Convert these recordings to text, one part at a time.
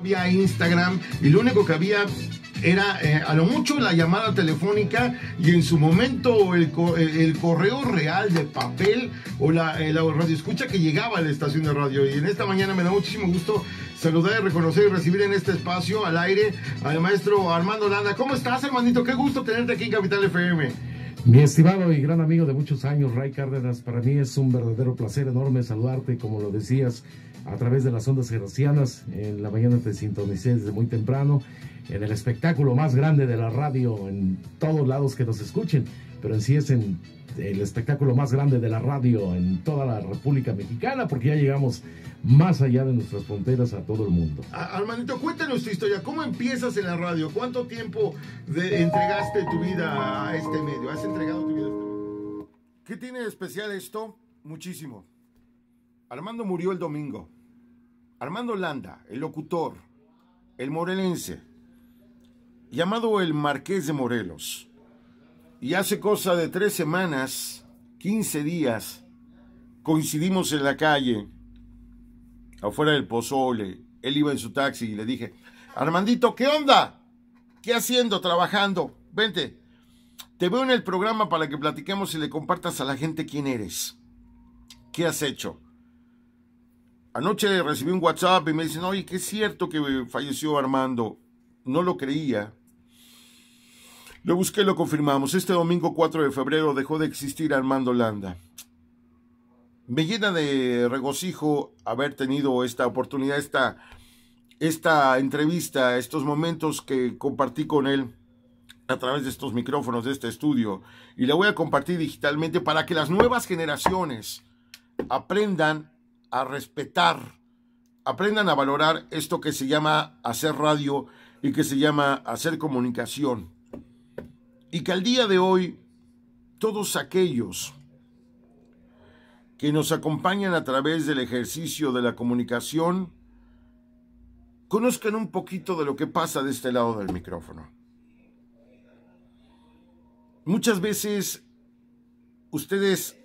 había Instagram y lo único que había era eh, a lo mucho la llamada telefónica y en su momento el, correo real de papel o la, eh, la radio escucha que llegaba a la estación de radio. Y en esta mañana me da muchísimo gusto saludar, y reconocer y recibir en este espacio al aire al maestro Armando Landa. ¿Cómo estás, hermanito? Qué gusto tenerte aquí en Capital FM. Mi estimado y gran amigo de muchos años, Ray Cárdenas, para mí es un verdadero placer enorme saludarte, como lo decías a través de las ondas gercianas. En la mañana te sintonicé desde muy temprano en el espectáculo más grande de la radio en todos lados que nos escuchen, pero en sí es en el espectáculo más grande de la radio en toda la República Mexicana, porque ya llegamos más allá de nuestras fronteras a todo el mundo. Armandito, cuéntanos tu historia. ¿Cómo empiezas en la radio? ¿Cuánto tiempo entregaste tu vida a este medio? ¿Has entregado tu vida a este medio? ¿Qué tiene de especial esto? Muchísimo. Armando murió el domingo. Armando Landa, el locutor, el morelense, llamado el Marqués de Morelos. Y hace cosa de tres semanas, 15 días, coincidimos en la calle, afuera del pozole. Él iba en su taxi y le dije, Armandito, ¿qué onda? ¿Qué haciendo? Trabajando. Vente. Te veo en el programa para que platiquemos y le compartas a la gente quién eres. ¿Qué has hecho? Anoche recibí un WhatsApp y me dicen, oye, qué es cierto que falleció Armando. No lo creía. Lo busqué, lo confirmamos. Este domingo 4 de febrero dejó de existir Armando Landa. Me llena de regocijo haber tenido esta oportunidad, esta, esta entrevista, estos momentos que compartí con él a través de estos micrófonos de este estudio. Y la voy a compartir digitalmente para que las nuevas generaciones aprendan a respetar, aprendan a valorar esto que se llama hacer radio y que se llama hacer comunicación. Y que al día de hoy todos aquellos que nos acompañan a través del ejercicio de la comunicación conozcan un poquito de lo que pasa de este lado del micrófono. Muchas veces ustedes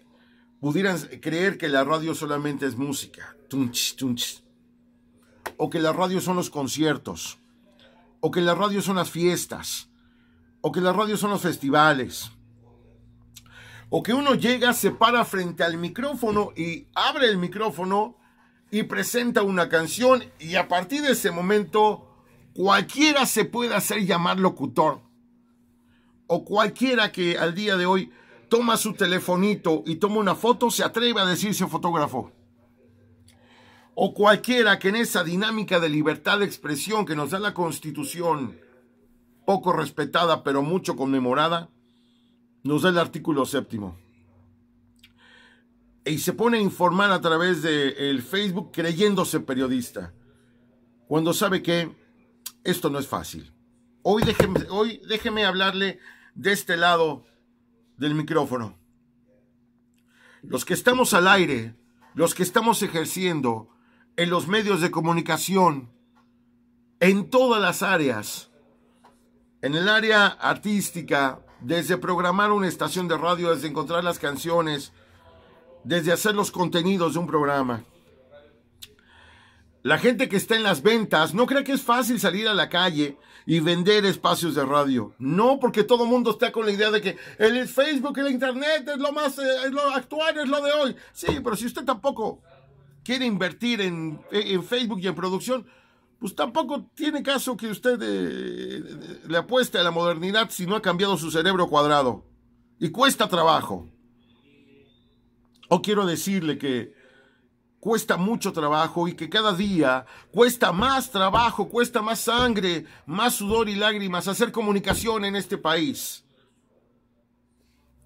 pudieran creer que la radio solamente es música, o que la radio son los conciertos, o que la radio son las fiestas, o que la radio son los festivales, o que uno llega, se para frente al micrófono y abre el micrófono y presenta una canción y a partir de ese momento cualquiera se puede hacer llamar locutor, o cualquiera que al día de hoy toma su telefonito y toma una foto, se atreve a decirse fotógrafo. O cualquiera que en esa dinámica de libertad de expresión que nos da la Constitución, poco respetada pero mucho conmemorada, nos da el artículo séptimo. Y se pone a informar a través del de Facebook creyéndose periodista, cuando sabe que esto no es fácil. Hoy hoy déjeme hablarle de este lado del micrófono. Los que estamos al aire, los que estamos ejerciendo en los medios de comunicación, en todas las áreas, en el área artística, desde programar una estación de radio, desde encontrar las canciones, desde hacer los contenidos de un programa. La gente que está en las ventas no cree que es fácil salir a la calle y vender espacios de radio. No, porque todo mundo está con la idea de que el Facebook, el Internet es lo más eh, lo actual, es lo de hoy. Sí, pero si usted tampoco quiere invertir en, eh, Facebook y en producción, pues tampoco tiene caso que usted eh, le apueste a la modernidad si no ha cambiado su cerebro cuadrado. Y cuesta trabajo. O quiero decirle que cuesta mucho trabajo y que cada día cuesta más trabajo, cuesta más sangre, más sudor y lágrimas hacer comunicación en este país.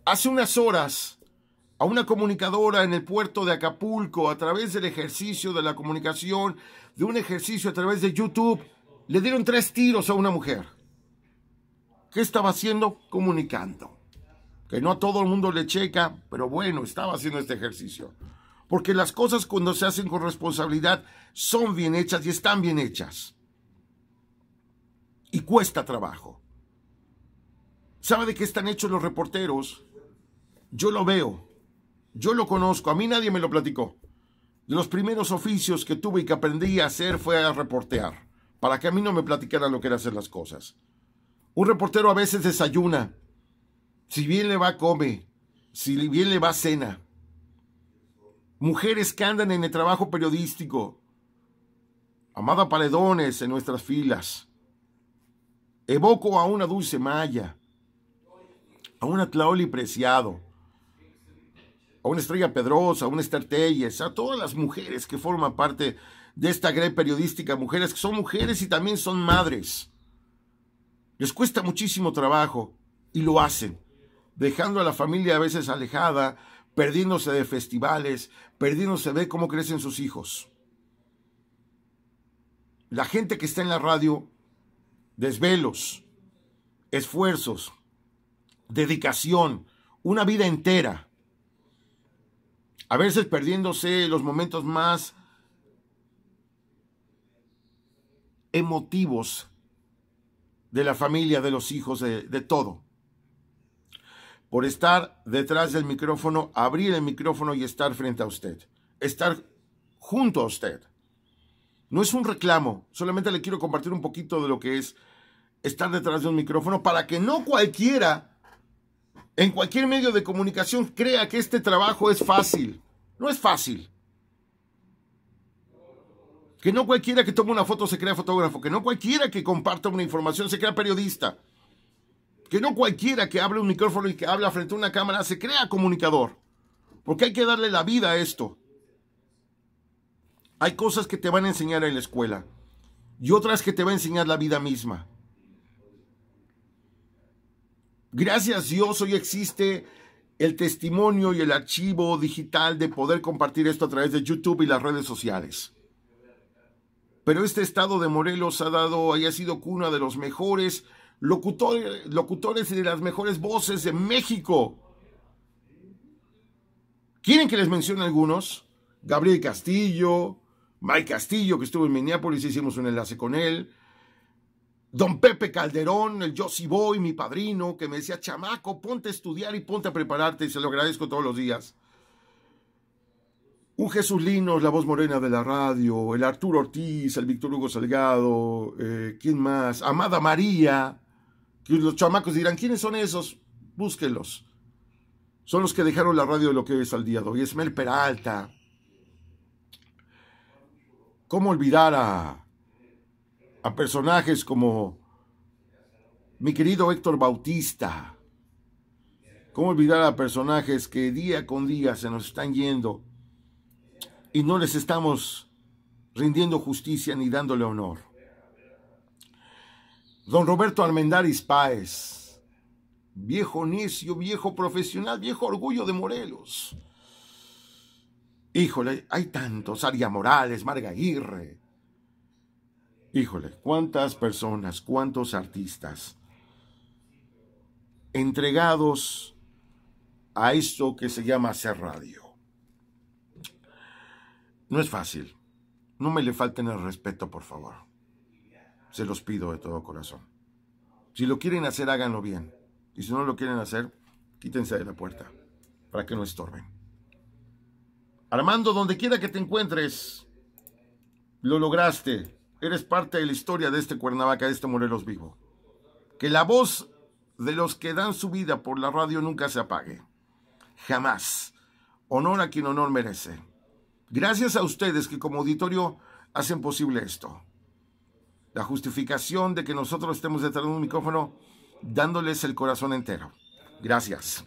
Hace unas horas, a una comunicadora en el puerto de Acapulco, a través del ejercicio de la comunicación, de un ejercicio a través de YouTube, le dieron tres tiros a una mujer. ¿Qué estaba haciendo? Comunicando. Que no a todo el mundo le checa, pero bueno, estaba haciendo este ejercicio porque las cosas cuando se hacen con responsabilidad son bien hechas y están bien hechas. Y cuesta trabajo. ¿Sabe de qué están hechos los reporteros? Yo lo veo, yo lo conozco, a mí nadie me lo platicó. De los primeros oficios que tuve y que aprendí a hacer fue a reportear, para que a mí no me platicara lo que era hacer las cosas. Un reportero a veces desayuna, si bien le va come, si bien le va cena, mujeres que andan en el trabajo periodístico. Amada Paredones en nuestras filas. Evoco a una Dulce Maya, a una Tlaoli Preciado, a una Estrella Pedrosa, a una Esther a todas las mujeres que forman parte de esta gran periodística, mujeres que son mujeres y también son madres. Les cuesta muchísimo trabajo y lo hacen, dejando a la familia a veces alejada, perdiéndose de festivales, perdiéndose de cómo crecen sus hijos. La gente que está en la radio, desvelos, esfuerzos, dedicación, una vida entera. A veces perdiéndose los momentos más emotivos de la familia, de los hijos, de, de todo por estar detrás del micrófono, abrir el micrófono y estar frente a usted, estar junto a usted. No es un reclamo, solamente le quiero compartir un poquito de lo que es estar detrás de un micrófono para que no cualquiera en cualquier medio de comunicación crea que este trabajo es fácil. No es fácil. Que no cualquiera que tome una foto se crea fotógrafo, que no cualquiera que comparta una información se crea periodista que no cualquiera que hable un micrófono y que habla frente a una cámara se crea comunicador. Porque hay que darle la vida a esto. Hay cosas que te van a enseñar en la escuela y otras que te va a enseñar la vida misma. Gracias Dios, hoy existe el testimonio y el archivo digital de poder compartir esto a través de YouTube y las redes sociales. Pero este estado de Morelos ha dado haya sido cuna de los mejores locutores, y de las mejores voces de México. ¿Quieren que les mencione algunos? Gabriel Castillo, Mike Castillo, que estuvo en Minneapolis, hicimos un enlace con él. Don Pepe Calderón, el Yo Si Voy, mi padrino, que me decía, chamaco, ponte a estudiar y ponte a prepararte, y se lo agradezco todos los días. Un Jesús Linos, la voz morena de la radio, el Arturo Ortiz, el Víctor Hugo Salgado, eh, ¿quién más? Amada María, los chamacos dirán, ¿quiénes son esos? Búsquenlos. Son los que dejaron la radio de lo que es al día de hoy. Peralta. ¿Cómo olvidar a, a personajes como mi querido Héctor Bautista? ¿Cómo olvidar a personajes que día con día se nos están yendo y no les estamos rindiendo justicia ni dándole honor? Don Roberto Armendáriz Páez, viejo necio, viejo profesional, viejo orgullo de Morelos. Híjole, hay tantos, Aria Morales, Marga Aguirre. Híjole, cuántas personas, cuántos artistas entregados a esto que se llama hacer radio. No es fácil. No me le falten el respeto, por favor se los pido de todo corazón. Si lo quieren hacer, háganlo bien. Y si no lo quieren hacer, quítense de la puerta para que no estorben. Armando, donde quiera que te encuentres, lo lograste. Eres parte de la historia de este Cuernavaca, de este Morelos vivo. Que la voz de los que dan su vida por la radio nunca se apague. Jamás. Honor a quien honor merece. Gracias a ustedes que como auditorio hacen posible esto. La justificación de que nosotros estemos detrás de un micrófono dándoles el corazón entero. Gracias.